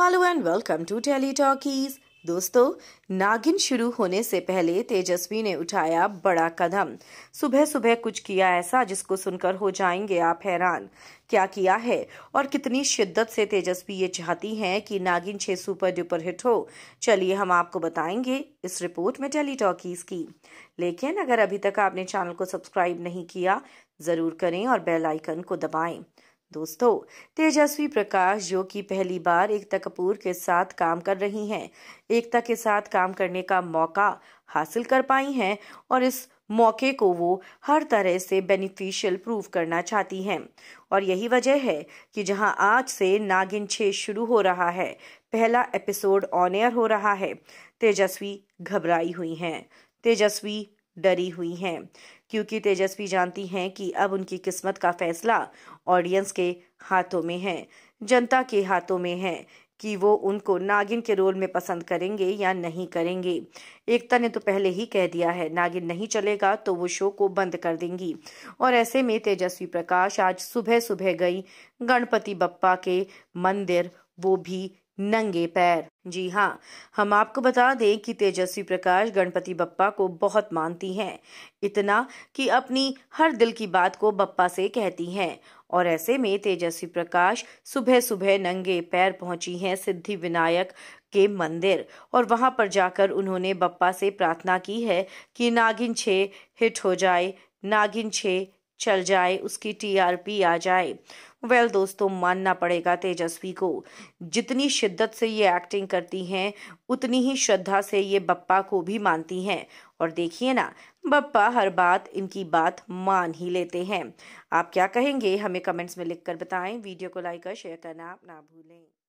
hello and welcome to tele talkies दोस्तों नागिन शुरू होने से पहले तेजस्वी ने उठाया बड़ा कदम सुबह सुबह कुछ किया ऐसा जिसको सुनकर हो जाएंगे आप हैरान क्या किया है और कितनी शिद्दत से तेजस्वी ये चाहती हैं कि नागिन छह सुपर डुपर हिट हो चलिए हम आपको बताएंगे इस रिपोर्ट में टेली टॉकीज की लेकिन अगर अभी तक आपने चैनल को सब्सक्राइब नहीं किया ज़रूर करें और बेलाइकन को दबाएं दोस्तों तेजस्वी प्रकाश जो कि पहली बार एकता कपूर के साथ काम कर रही हैं एकता के साथ काम करने का मौका हासिल कर पाई हैं और इस मौके को वो हर तरह से बेनिफिशियल प्रूव करना चाहती हैं और यही वजह है कि जहां आज से नागिन छे शुरू हो रहा है पहला एपिसोड ऑन एयर हो रहा है तेजस्वी घबराई हुई हैं तेजस्वी डरी हुई हैं क्योंकि तेजस्वी जानती हैं कि अब उनकी किस्मत का फैसला ऑडियंस के हाथों में है जनता के हाथों में है कि वो उनको नागिन के रोल में पसंद करेंगे या नहीं करेंगे एकता ने तो पहले ही कह दिया है नागिन नहीं चलेगा तो वो शो को बंद कर देंगी और ऐसे में तेजस्वी प्रकाश आज सुबह सुबह गई गणपति बप्पा के मंदिर वो भी नंगे पैर जी हाँ हम आपको बता दें कि तेजस्वी प्रकाश गणपति बप्पा को बहुत मानती हैं इतना कि अपनी हर दिल की बात को बप्पा से कहती हैं और ऐसे में तेजस्वी प्रकाश सुबह सुबह नंगे पैर पहुंची हैं सिद्धि विनायक के मंदिर और वहां पर जाकर उन्होंने बप्पा से प्रार्थना की है कि नागिन छे हिट हो जाए नागिन छे चल जाए उसकी टीआरपी आ जाए वेल well, दोस्तों मानना पड़ेगा तेजस्वी को जितनी शिद्दत से ये एक्टिंग करती हैं उतनी ही श्रद्धा से ये बप्पा को भी मानती हैं और देखिए ना बप्पा हर बात इनकी बात मान ही लेते हैं आप क्या कहेंगे हमें कमेंट्स में लिखकर बताएं वीडियो को लाइक और शेयर करना ना भूलें